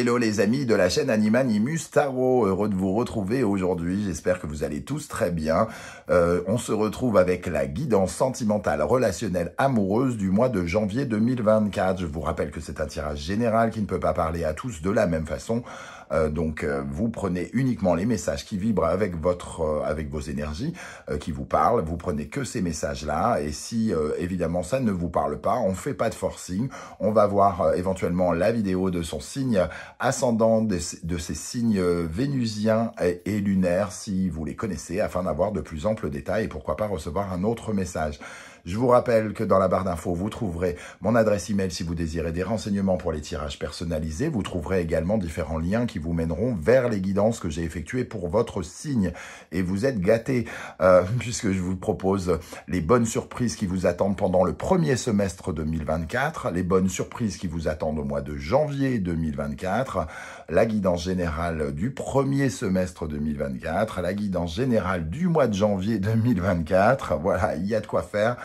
hello les amis de la chaîne Animanimus Taro, heureux de vous retrouver aujourd'hui, j'espère que vous allez tous très bien. Euh, on se retrouve avec la guidance sentimentale, relationnelle, amoureuse du mois de janvier 2024. Je vous rappelle que c'est un tirage général qui ne peut pas parler à tous de la même façon. Euh, donc euh, vous prenez uniquement les messages qui vibrent avec votre euh, avec vos énergies qui vous parlent. Vous prenez que ces messages-là et si évidemment ça ne vous parle pas, on fait pas de forcing. On va voir éventuellement la vidéo de son signe ascendant de, ses signes vénusiens et, et lunaires si vous les connaissez afin d'avoir de plus amples détails et pourquoi pas recevoir un autre message. Je vous rappelle que dans la barre d'infos, vous trouverez mon adresse email si vous désirez des renseignements pour les tirages personnalisés. Vous trouverez également différents liens qui vous mèneront vers les guidances que j'ai effectuées pour votre signe. Et vous êtes gâtés euh, puisque je vous propose les bonnes surprises qui vous attendent pendant le premier semestre 2024, les bonnes surprises qui vous attendent au mois de janvier 2024, la guidance générale du premier semestre 2024, la guidance générale du mois de janvier 2024. Voilà, il y a de quoi faire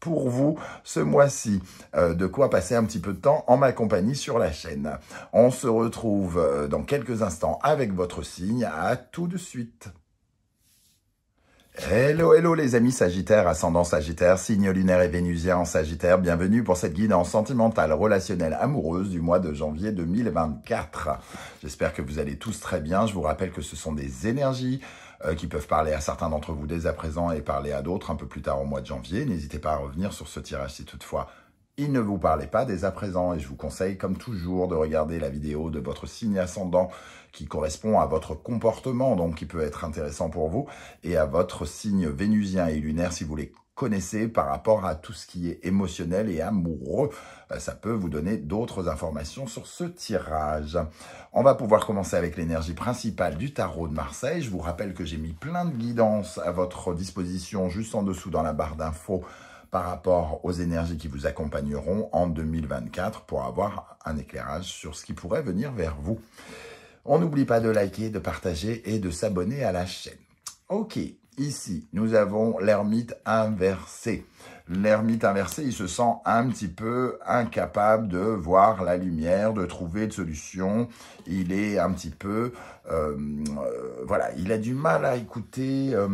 pour vous ce mois-ci. Euh, de quoi passer un petit peu de temps en ma compagnie sur la chaîne. On se retrouve euh, dans quelques instants avec votre signe. À tout de suite. Hello, hello les amis Sagittaire, ascendant Sagittaire, signe lunaire et vénusien en Sagittaire, bienvenue pour cette guidance sentimentale, relationnelle, amoureuse du mois de janvier 2024. J'espère que vous allez tous très bien, je vous rappelle que ce sont des énergies euh, qui peuvent parler à certains d'entre vous dès à présent et parler à d'autres un peu plus tard au mois de janvier. N'hésitez pas à revenir sur ce tirage si toutefois il ne vous parlait pas dès à présent et je vous conseille comme toujours de regarder la vidéo de votre signe ascendant qui correspond à votre comportement donc qui peut être intéressant pour vous et à votre signe vénusien et lunaire si vous voulez connaissez par rapport à tout ce qui est émotionnel et amoureux. Euh, ça peut vous donner d'autres informations sur ce tirage. On va pouvoir commencer avec l'énergie principale du tarot de Marseille. Je vous rappelle que j'ai mis plein de guidances à votre disposition juste en dessous dans la barre d'infos par rapport aux énergies qui vous accompagneront en 2024 pour avoir un éclairage sur ce qui pourrait venir vers vous. On n'oublie pas de liker, de partager et de s'abonner à la chaîne. Ok, Ici, nous avons l'ermite inversé. L'ermite inversé, il se sent un petit peu incapable de voir la lumière, de trouver de solution. Il est un petit peu... Euh, euh, voilà, il a du mal à écouter... Euh,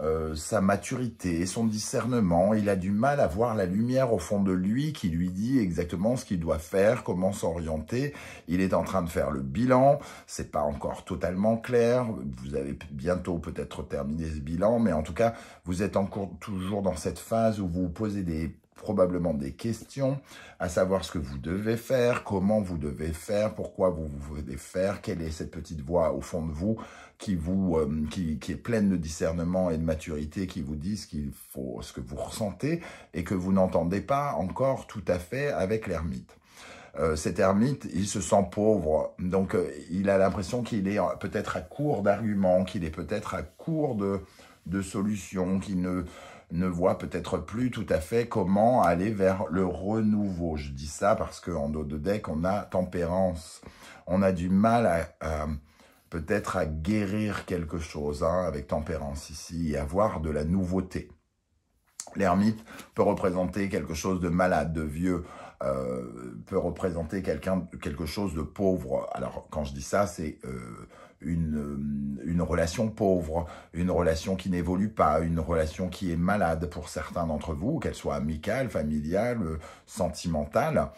euh, sa maturité, et son discernement. Il a du mal à voir la lumière au fond de lui qui lui dit exactement ce qu'il doit faire, comment s'orienter. Il est en train de faire le bilan. C'est pas encore totalement clair. Vous avez bientôt peut-être terminé ce bilan, mais en tout cas, vous êtes encore toujours dans cette phase où vous posez des probablement des questions, à savoir ce que vous devez faire, comment vous devez faire, pourquoi vous devez faire, quelle est cette petite voix au fond de vous qui vous euh, qui, qui, est pleine de discernement et de maturité, qui vous dit ce qu'il faut, ce que vous ressentez et que vous n'entendez pas encore tout à fait avec l'ermite. Euh, cet ermite, il se sent pauvre, donc euh, il a l'impression qu'il est peut-être à court d'arguments, qu'il est peut-être à court de, de solutions, qu'il ne ne voit peut-être plus tout à fait comment aller vers le renouveau. Je dis ça parce qu'en dos de deck, on a tempérance. On a du mal à, peut-être à guérir quelque chose hein, avec tempérance ici et avoir de la nouveauté. L'ermite peut représenter quelque chose de malade, de vieux, euh, peut représenter quelqu'un quelque chose de pauvre. Alors quand je dis ça, c'est... Euh, une, euh, une relation pauvre, une relation qui n'évolue pas, une relation qui est malade pour certains d'entre vous, qu'elle soit amicale, familiale, euh, sentimentale.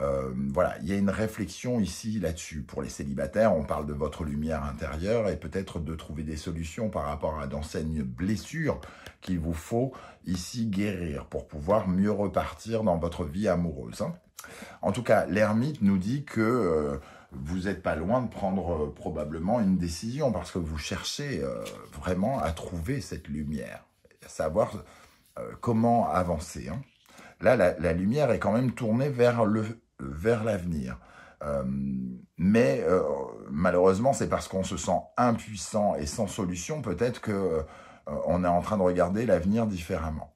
Euh, voilà, il y a une réflexion ici là-dessus. Pour les célibataires, on parle de votre lumière intérieure et peut-être de trouver des solutions par rapport à d'anciennes blessures qu'il vous faut ici guérir pour pouvoir mieux repartir dans votre vie amoureuse. Hein. En tout cas, l'ermite nous dit que vous n'êtes pas loin de prendre euh, probablement une décision parce que vous cherchez euh, vraiment à trouver cette lumière, à savoir euh, comment avancer. Hein. Là, la, la, lumière est quand même tournée vers le vers l'avenir. mais malheureusement, c'est parce qu'on se sent impuissant et sans solution peut-être que on est en train de regarder l'avenir différemment.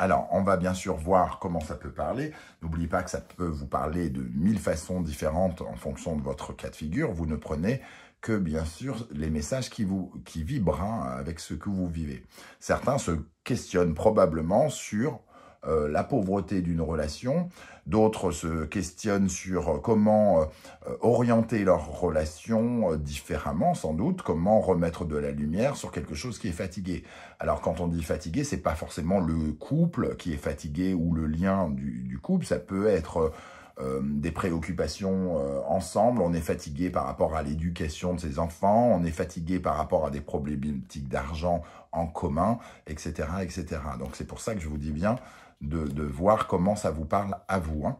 Alors, on va bien sûr voir comment ça peut parler. N'oubliez pas que ça peut vous parler de mille façons différentes en fonction de votre cas de figure. Vous ne prenez que, bien sûr, les messages qui, vous, qui vibrent hein, avec ce que vous vivez. Certains se questionnent probablement sur euh, la pauvreté d'une relation, d'autres se questionnent sur euh, comment euh, orienter leur relation différemment sans doute, comment remettre de la lumière sur quelque chose qui est fatigué. Alors quand on dit fatigué, c'est pas forcément le couple qui est fatigué ou le lien du couple, ça peut être euh, des préoccupations euh, ensemble. On est fatigué par rapport à l'éducation de ses enfants, on est fatigué par rapport à des problématiques d'argent en commun, etc. etc. Donc c'est pour ça que je vous dis bien de, voir comment ça vous parle à vous. Hein.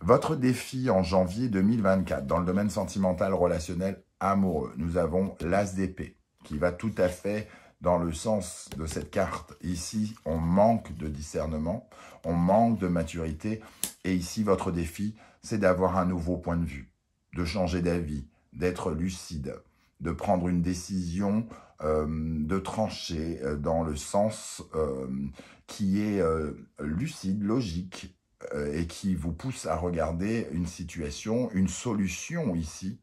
Votre défi en janvier 2024 dans le domaine sentimental, relationnel, amoureux, nous avons l'ASDP qui va tout à fait dans le sens de cette carte. Ici, on manque de discernement, on manque de maturité. Et ici, votre défi, c'est d'avoir un nouveau point de vue, de changer d'avis, d'être lucide, de prendre une décision, euh, de trancher euh, dans le sens euh, qui est lucide, logique, et qui vous pousse à regarder une situation, une solution ici,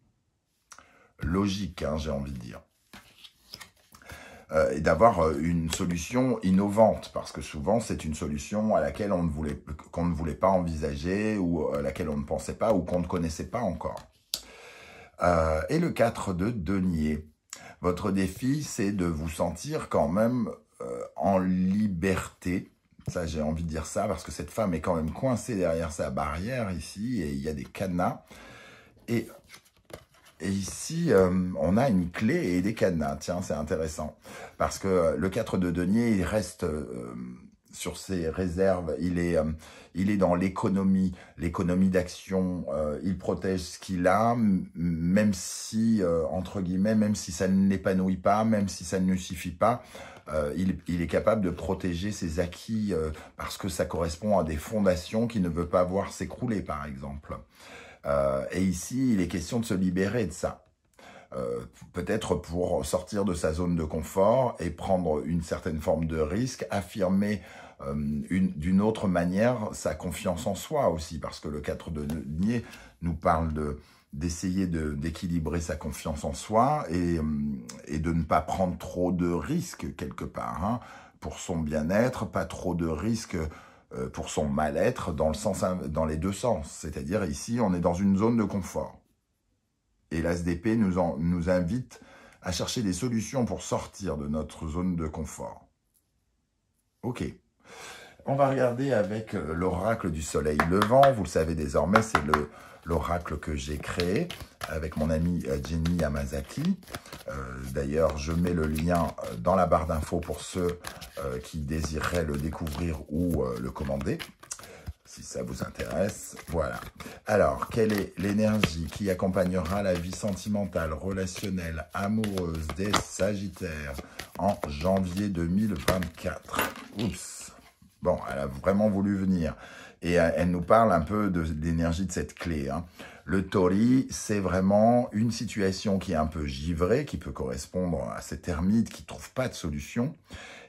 logique, hein, j'ai envie de dire. Euh, et d'avoir euh, une solution innovante, parce que souvent c'est une solution à laquelle on ne voulait, qu'on ne voulait pas envisager, ou euh, à laquelle on ne pensait pas, ou qu'on ne connaissait pas encore. et le 4 de denier. Votre défi, c'est de vous sentir quand même en liberté. Ça, j'ai envie de dire ça, parce que cette femme est quand même coincée derrière sa barrière ici, et il y a des cadenas. Et et ici, euh, on a une clé et des cadenas. Tiens, c'est intéressant. Parce que euh, le 4 de denier, il reste... Euh, sur ses réserves, il est, il est dans l'économie, l'économie d'action, il protège ce qu'il a, même si, entre guillemets, même si ça ne l'épanouit pas, même si ça ne lui suffit pas, il, il, est capable de protéger ses acquis parce que ça correspond à des fondations qu'il ne veut pas voir s'écrouler, par exemple. Euh, et ici, il est question de se libérer de ça. Euh, peut-être pour sortir de sa zone de confort et prendre une certaine forme de risque, affirmer euh, d'une autre manière sa confiance en soi aussi, parce que le 4 de nier nous parle d'essayer d'équilibrer sa confiance en soi et, de ne pas prendre trop de risques quelque part, hein, pour son bien-être, pas trop de risques euh, pour son mal-être dans, le dans les deux sens. C'est-à-dire ici, on est dans une zone de confort. Et l'ASDP nous, nous invite à chercher des solutions pour sortir de notre zone de confort. Ok. On va regarder avec euh, l'oracle du soleil levant. Vous le savez désormais, c'est le l'oracle que j'ai créé avec mon ami euh, Jenny Yamazaki. Euh, d'ailleurs, je mets le lien euh, dans la barre d'infos pour ceux qui désireraient le découvrir ou le commander, si ça vous intéresse. Voilà. Alors, quelle est l'énergie qui accompagnera la vie sentimentale, relationnelle, amoureuse des Sagittaires en janvier 2024 Oups Bon, elle a vraiment voulu venir. Et euh, elle nous parle un peu de, l'énergie de cette clé. Hein. Le tori, c'est vraiment une situation qui est un peu givrée, qui peut correspondre à cette ermite qui ne trouve pas de solution.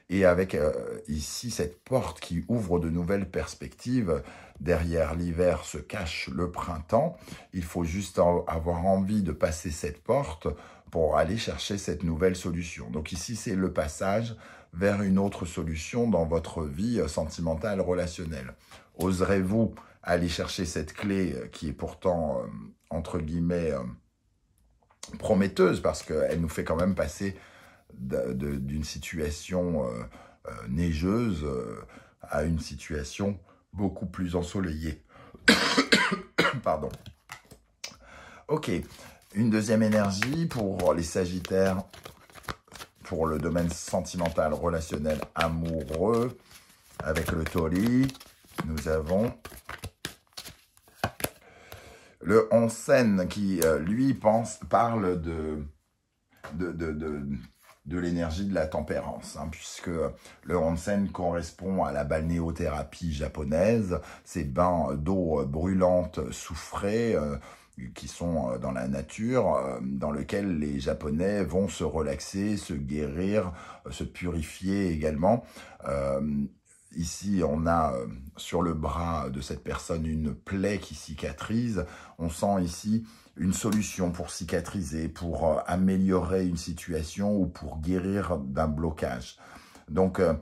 Et avec euh, ici cette porte qui ouvre de nouvelles perspectives, derrière l'hiver se cache le printemps. Il faut juste avoir envie de passer cette porte pour aller chercher cette nouvelle solution. Donc ici, c'est le passage vers une autre solution dans votre vie euh, sentimentale, relationnelle. Oserez-vous aller chercher cette clé euh, qui est pourtant, euh, entre guillemets, euh, prometteuse parce qu'elle nous fait quand même passer d'une situation neigeuse à une situation beaucoup plus ensoleillée. Pardon. Ok, une deuxième énergie pour les Sagittaires, pour le domaine sentimental, relationnel, amoureux, avec le Tori nous avons le Onsen qui, euh, lui, pense, parle de, de, l'énergie de la tempérance, hein, puisque le Onsen correspond à la balnéothérapie japonaise, ces bains d'eau brûlante souffrée euh, qui sont euh, dans la nature, dans lequel les Japonais vont se relaxer, se guérir, se purifier également. Ici, on a euh, sur le bras de cette personne une plaie qui cicatrise. On sent ici une solution pour cicatriser, pour euh, améliorer une situation ou pour guérir d'un blocage. Donc, euh,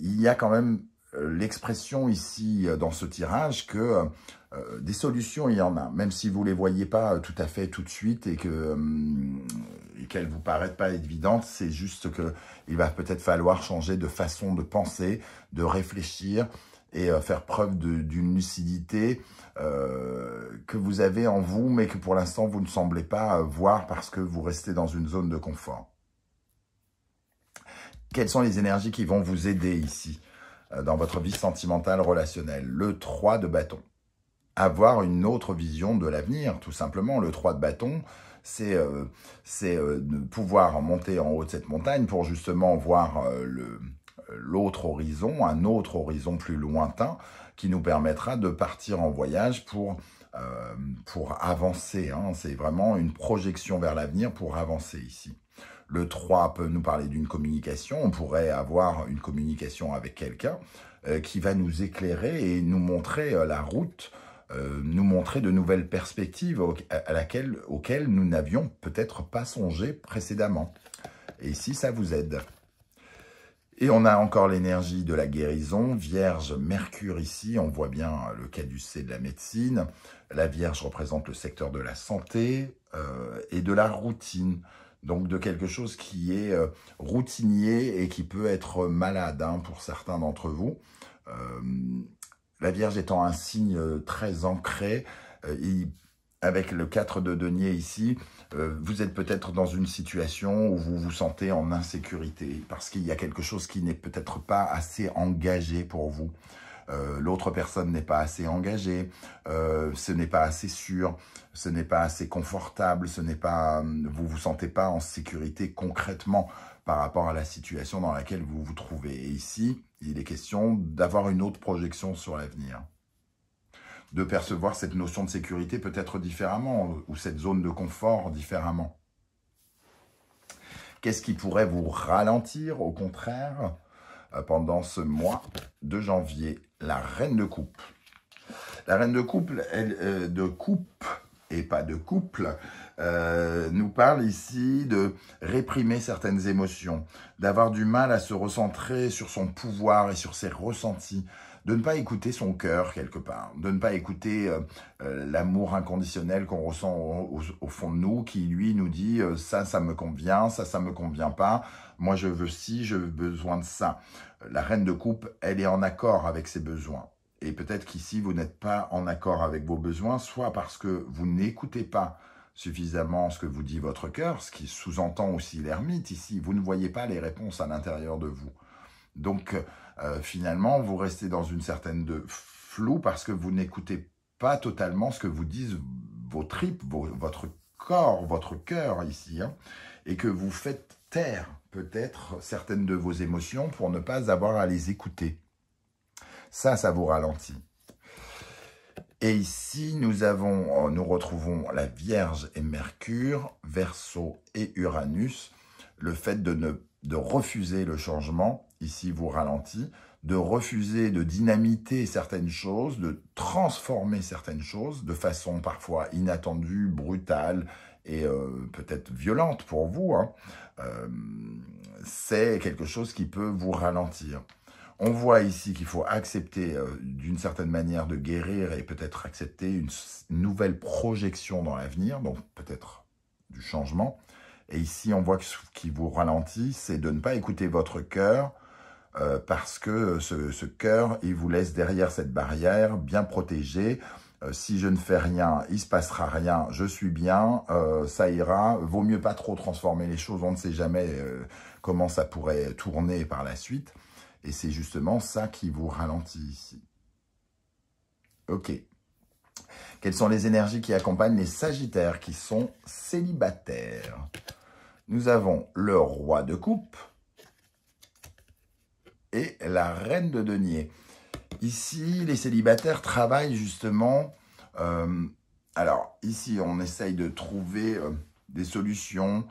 il y a quand même euh, l'expression ici euh, dans ce tirage que euh, des solutions, il y en a, même si vous ne les voyez pas tout à fait tout de suite et qu'elles ne vous paraissent pas évidentes, c'est juste qu'il va peut-être falloir changer de façon de penser, de réfléchir et faire preuve d'une lucidité que vous avez en vous, mais que pour l'instant vous ne semblez pas voir parce que vous restez dans une zone de confort. Quelles sont les énergies qui vont vous aider ici euh, dans votre vie sentimentale relationnelle. Le 3 de bâton. Avoir une autre vision de l'avenir, tout simplement. Le 3 de bâton, c'est de euh, euh, pouvoir monter en haut de cette montagne pour justement voir l'autre horizon, un autre horizon plus lointain qui nous permettra de partir en voyage pour euh, pour avancer. Hein. C'est vraiment une projection vers l'avenir pour avancer ici. Le 3 peut nous parler d'une communication. On pourrait avoir une communication avec quelqu'un euh, qui va nous éclairer et nous montrer euh, la route, nous montrer de nouvelles perspectives à auxquelles nous n'avions peut-être pas songé précédemment. Et si ça vous aide et on a encore l'énergie de la guérison, Vierge, Mercure ici, on voit bien le caducé de la médecine. La Vierge représente le secteur de la santé euh, et de la routine, donc de quelque chose qui est euh, routinier et qui peut être malade hein, pour certains d'entre vous. Euh, la Vierge étant un signe très ancré, il avec le 4 de denier ici, euh, vous êtes peut-être dans une situation où vous vous sentez en insécurité parce qu'il y a quelque chose qui n'est peut-être pas assez engagé pour vous. Euh, l'autre personne n'est pas assez engagée, euh, ce n'est pas assez sûr, ce n'est pas assez confortable, ce n'est pas, vous vous sentez pas en sécurité concrètement par rapport à la situation dans laquelle vous vous trouvez. Et ici, il est question d'avoir une autre projection sur l'avenir de percevoir cette notion de sécurité peut-être différemment, euh, ou cette zone de confort différemment. Qu'est-ce qui pourrait vous ralentir, au contraire, euh, pendant ce mois de janvier La reine de coupe. La reine de couple, elle, euh, de coupe et pas de couple, nous parle ici de réprimer certaines émotions, d'avoir du mal à se recentrer sur son pouvoir et sur ses ressentis, de ne pas écouter son cœur quelque part, de ne pas écouter euh, euh, l'amour inconditionnel qu'on ressent au, fond de nous, qui lui nous dit euh, ça, ça me convient, ça, ça me convient pas, moi je veux ci, je veux besoin de ça. La reine de coupe, elle est en accord avec ses besoins. Et peut-être qu'ici, vous n'êtes pas en accord avec vos besoins, soit parce que vous n'écoutez pas suffisamment ce que vous dit votre cœur, ce qui sous-entend aussi l'ermite ici. Vous ne voyez pas les réponses à l'intérieur de vous. Donc, euh, finalement, vous restez dans une certaine de flou parce que vous n'écoutez pas totalement ce que vous disent vos tripes, votre corps, votre cœur ici, hein, et que vous faites taire peut-être certaines de vos émotions pour ne pas avoir à les écouter. Ça, ça vous ralentit. Et ici, nous avons, euh, nous retrouvons la Vierge et Mercure, Verseau et Uranus. Le fait de refuser le changement ici vous ralentit, de refuser de dynamiter certaines choses, de transformer certaines choses de façon parfois inattendue, brutale et euh, peut-être violente pour vous, hein. euh, c'est quelque chose qui peut vous ralentir. On voit ici qu'il faut accepter euh, d'une certaine manière de guérir et peut-être accepter une nouvelle projection dans l'avenir, donc peut-être du changement. Et ici, on voit que ce qui vous ralentit, c'est de ne pas écouter votre cœur, euh, parce que euh, ce, cœur, il vous laisse derrière cette barrière, bien protégé. Euh, si je ne fais rien, il se passera rien, je suis bien, ça ira. Vaut mieux pas trop transformer les choses, on ne sait jamais comment ça pourrait tourner par la suite. Et c'est justement ça qui vous ralentit ici. Ok. Quelles sont les énergies qui accompagnent les Sagittaires qui sont célibataires Nous avons le roi de coupe, et la reine de denier. Ici, les célibataires travaillent justement... Euh, alors, ici, on essaye de trouver euh, des solutions.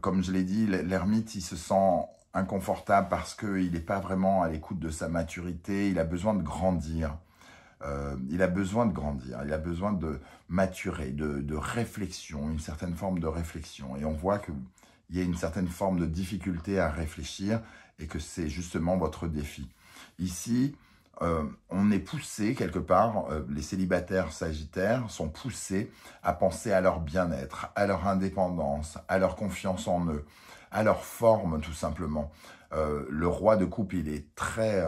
Comme je l'ai dit, l'ermite, il se sent inconfortable parce qu'il n'est pas vraiment à l'écoute de sa maturité. Il a besoin de grandir. Euh, il a besoin de grandir, il a besoin de maturer, de réflexion, une certaine forme de réflexion. Et on voit que il y a une certaine forme de difficulté à réfléchir et que c'est justement votre défi. Ici, euh, on est poussé quelque part, euh, les célibataires sagittaires sont poussés à penser à leur bien-être, à leur indépendance, à leur confiance en eux, à leur forme tout simplement. Euh, le roi de coupe, il est très...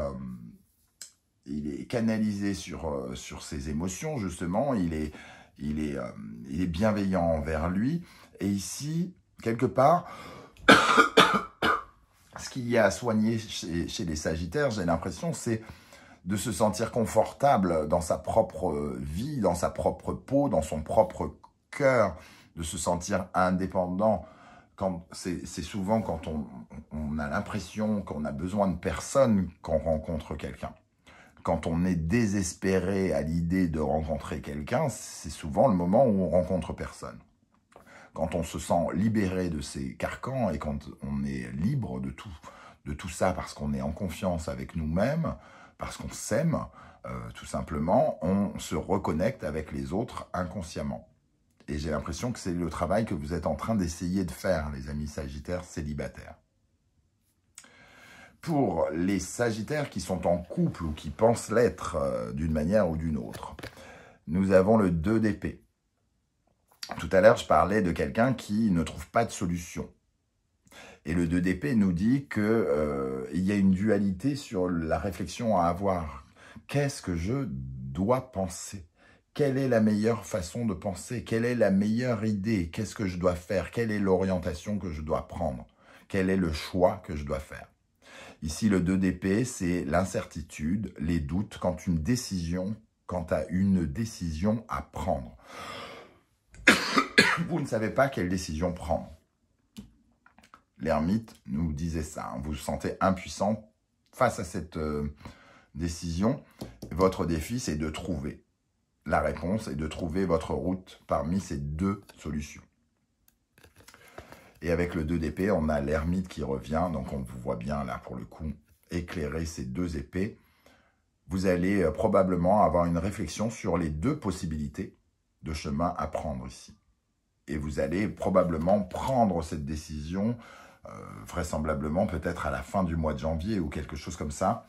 il est canalisé sur, sur ses émotions justement, il est, il est, il est bienveillant envers lui. Et ici, quelque part, ce qu'il y a à soigner chez, les Sagittaires, j'ai l'impression, c'est de se sentir confortable dans sa propre vie, dans sa propre peau, dans son propre cœur, de se sentir indépendant. C'est souvent quand on, on a l'impression qu'on a besoin de personne qu'on rencontre quelqu'un. Quand on est désespéré à l'idée de rencontrer quelqu'un, c'est souvent le moment où on rencontre personne quand on se sent libéré de ces carcans et quand on est libre de tout, de tout ça parce qu'on est en confiance avec nous-mêmes, parce qu'on s'aime, euh, tout simplement, on se reconnecte avec les autres inconsciemment. Et j'ai l'impression que c'est le travail que vous êtes en train d'essayer de faire, les amis sagittaires célibataires. Pour les sagittaires qui sont en couple ou qui pensent l'être euh, d'une manière ou d'une autre, nous avons le 2 d'épée. Tout à l'heure, je parlais de quelqu'un qui ne trouve pas de solution. Et le 2DP nous dit qu'il euh, il y a une dualité sur la réflexion à avoir. Qu'est-ce que je dois penser Quelle est la meilleure façon de penser Quelle est la meilleure idée Qu'est-ce que je dois faire Quelle est l'orientation que je dois prendre Quel est le choix que je dois faire Ici, le 2DP, c'est l'incertitude, les doutes quand une décision, quant à une décision à prendre. vous ne savez pas quelle décision prendre. L'ermite nous disait ça. Hein. Vous vous sentez impuissant face à cette euh, décision. Votre défi, c'est de trouver la réponse et de trouver votre route parmi ces deux solutions. Et avec le 2 d'épée, on a l'ermite qui revient. Donc, on vous voit bien là, pour le coup, éclairer ces deux épées. Vous allez euh, probablement avoir une réflexion sur les deux possibilités de chemin à prendre ici. Et vous allez probablement prendre cette décision, euh, vraisemblablement peut-être à la fin du mois de janvier ou quelque chose comme ça.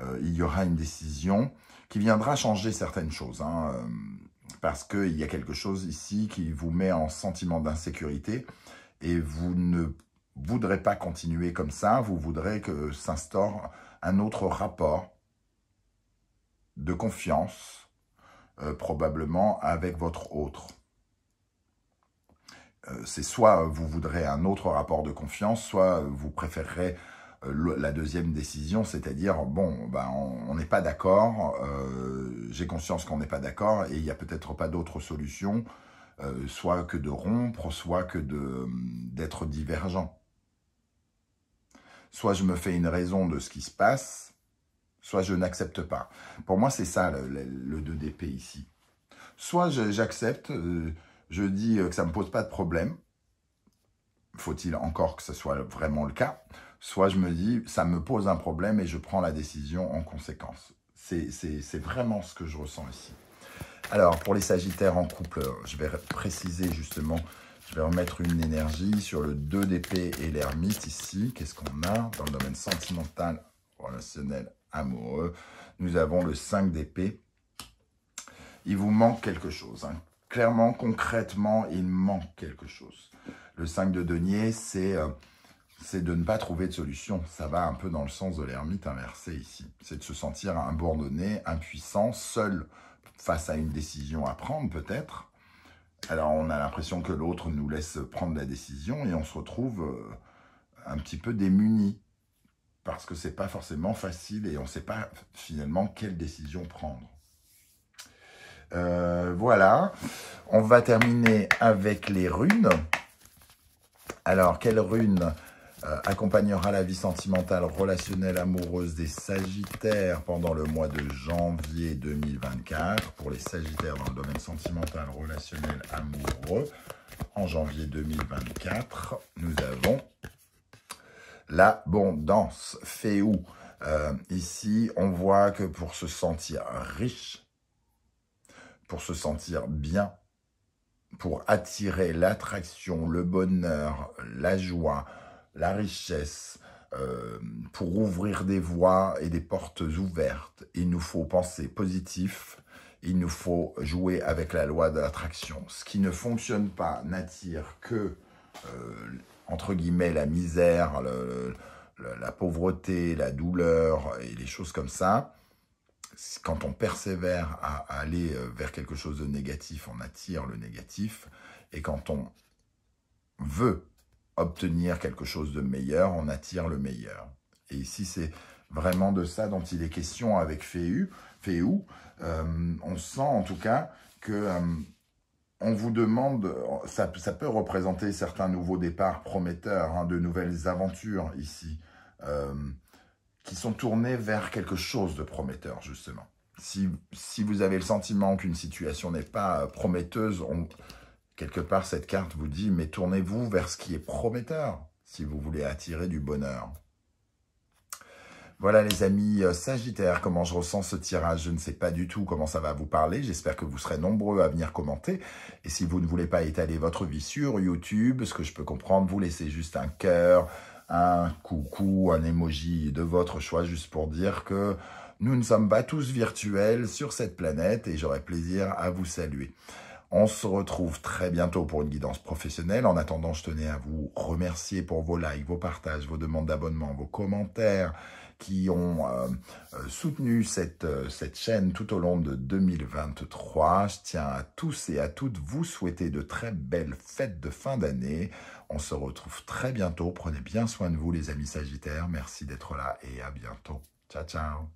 Euh, il y aura une décision qui viendra changer certaines choses. Hein, euh, parce qu'il y a quelque chose ici qui vous met en sentiment d'insécurité et vous ne voudrez pas continuer comme ça, vous voudrez que s'instaure un autre rapport de confiance euh, probablement avec votre autre. Euh, c'est soit euh, vous voudrez un autre rapport de confiance, soit vous préférerez la deuxième décision, c'est-à-dire, bon, ben, on n'est pas d'accord, j'ai conscience qu'on n'est pas d'accord, et il n'y a peut-être pas d'autre solution, soit que de rompre, soit que d'être divergent. Soit je me fais une raison de ce qui se passe, soit je n'accepte pas. Pour moi, c'est ça le, 2DP ici. Soit j'accepte, euh, je, dis euh, que ça ne me pose pas de problème, faut-il encore que ce soit vraiment le cas, soit je me dis ça me pose un problème et je prends la décision en conséquence. C'est vraiment ce que je ressens ici. Alors, pour les Sagittaires en couple, je vais préciser justement, je vais remettre une énergie sur le 2 dp et l'ermite ici. Qu'est-ce qu'on a dans le domaine sentimental, relationnel amoureux. Nous avons le 5 d'épée. Il vous manque quelque chose. Hein. Clairement, concrètement, il manque quelque chose. Le 5 de denier, euh, c'est de ne pas trouver de solution. Ça va un peu dans le sens de l'ermite inversé ici. C'est de se sentir abandonné, impuissant, seul face à une décision à prendre peut-être. Alors on a l'impression que l'autre nous laisse prendre la décision et on se retrouve euh, un petit peu démuni parce que c'est pas forcément facile et on ne sait pas finalement quelle décision prendre. Euh, voilà, on va terminer avec les runes. Alors, quelle rune euh, accompagnera la vie sentimentale, relationnelle, amoureuse des Sagittaires pendant le mois de janvier 2024 Pour les Sagittaires dans le domaine sentimental, relationnel, amoureux, en janvier 2024, nous avons l'abondance. fait où euh, ici, on voit que pour se sentir riche, pour se sentir bien, pour attirer l'attraction, le bonheur, la joie, la richesse, euh, pour ouvrir des voies et des portes ouvertes, il nous faut penser positif, il nous faut jouer avec la loi de l'attraction. Ce qui ne fonctionne pas n'attire que euh, entre guillemets, la misère, la pauvreté, la douleur et les choses comme ça, quand on persévère à, aller euh, vers quelque chose de négatif, on attire le négatif. Et quand on veut obtenir quelque chose de meilleur, on attire le meilleur. Et ici, c'est vraiment de ça dont il est question avec Féu. Euh, on sent en tout cas que euh, on vous demande, ça, peut représenter certains nouveaux départs prometteurs, hein, de nouvelles aventures ici, euh, qui sont tournées vers quelque chose de prometteur, justement. Si, vous avez le sentiment qu'une situation n'est pas euh, prometteuse, quelque part, cette carte vous dit, mais tournez-vous vers ce qui est prometteur, si vous voulez attirer du bonheur. Voilà les amis euh, Sagittaire, comment je ressens ce tirage Je ne sais pas du tout comment ça va vous parler. J'espère que vous serez nombreux à venir commenter. Et si vous ne voulez pas étaler votre vie sur YouTube, ce que je peux comprendre, vous laissez juste un cœur, un coucou, un emoji de votre choix, juste pour dire que nous ne sommes pas tous virtuels sur cette planète et j'aurai plaisir à vous saluer. On se retrouve très bientôt pour une guidance professionnelle. En attendant, je tenais à vous remercier pour vos likes, vos partages, vos demandes d'abonnement, vos commentaires, qui ont euh, euh, soutenu cette, euh, cette chaîne tout au long de 2023. Je tiens à tous et à toutes vous souhaiter de très belles fêtes de fin d'année. On se retrouve très bientôt. Prenez bien soin de vous les amis Sagittaires. Merci d'être là et à bientôt. Ciao, ciao